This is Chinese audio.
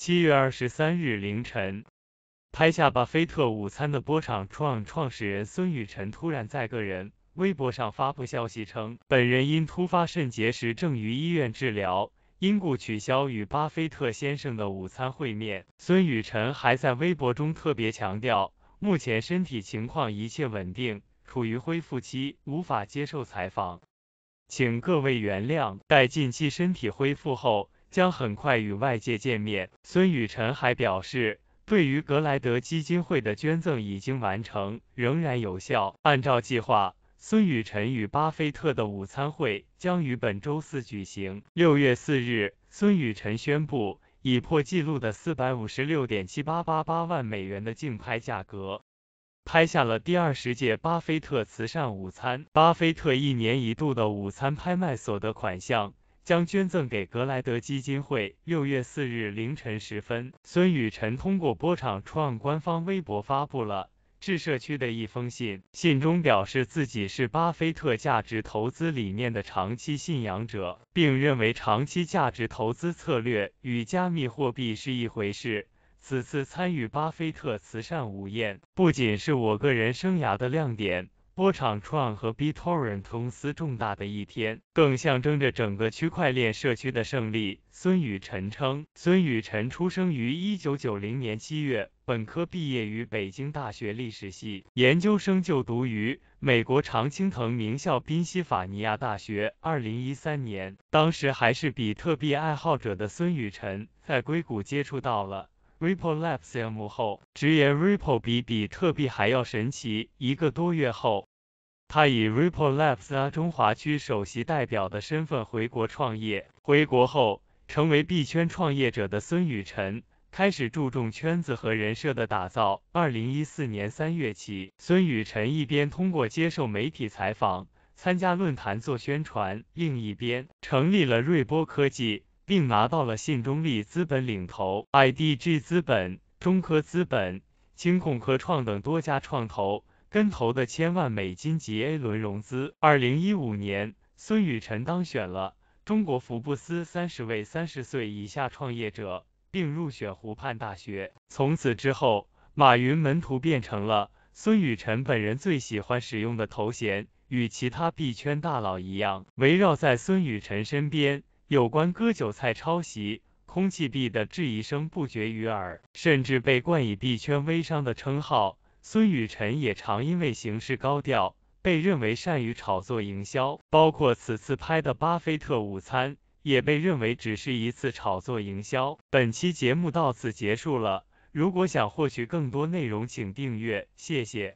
七月二十三日凌晨，拍下巴菲特午餐的波场创创始人孙雨晨突然在个人微博上发布消息称，本人因突发肾结石，正于医院治疗，因故取消与巴菲特先生的午餐会面。孙雨晨还在微博中特别强调，目前身体情况一切稳定，处于恢复期，无法接受采访，请各位原谅。待近期身体恢复后。将很快与外界见面。孙雨晨还表示，对于格莱德基金会的捐赠已经完成，仍然有效。按照计划，孙雨晨与巴菲特的午餐会将于本周四举行。六月四日，孙雨晨宣布，以破纪录的四百五十六点七八八八万美元的竞拍价格，拍下了第二十届巴菲特慈善午餐。巴菲特一年一度的午餐拍卖所得款项。将捐赠给格莱德基金会。六月四日凌晨时分，孙雨晨通过波场创官方微博发布了致社区的一封信，信中表示自己是巴菲特价值投资理念的长期信仰者，并认为长期价值投资策略与加密货币是一回事。此次参与巴菲特慈善午宴，不仅是我个人生涯的亮点。波场创和 BitTorrent 公司重大的一天，更象征着整个区块链社区的胜利。孙雨晨称，孙雨晨出生于1990年七月，本科毕业于北京大学历史系，研究生就读于美国常青藤名校宾夕法尼亚大学。2013年，当时还是比特币爱好者的孙雨晨，在硅谷接触到了。Ripple Labs 背后，直言 Ripple 比比特币还要神奇。一个多月后，他以 Ripple Labs 中华区首席代表的身份回国创业。回国后，成为币圈创业者的孙雨晨开始注重圈子和人设的打造。二零一四年三月起，孙雨晨一边通过接受媒体采访、参加论坛做宣传，另一边成立了瑞波科技。并拿到了信中利资本领投、IDG 资本、中科资本、清控科创等多家创投跟投的千万美金级 A 轮融资。二零一五年，孙雨辰当选了中国福布斯三十位三十岁以下创业者，并入选湖畔大学。从此之后，马云门徒变成了孙雨辰本人最喜欢使用的头衔，与其他币圈大佬一样，围绕在孙雨辰身边。有关割韭菜、抄袭、空气币的质疑声不绝于耳，甚至被冠以币圈微商的称号。孙宇晨也常因为行事高调，被认为善于炒作营销，包括此次拍的巴菲特午餐，也被认为只是一次炒作营销。本期节目到此结束了，如果想获取更多内容，请订阅，谢谢。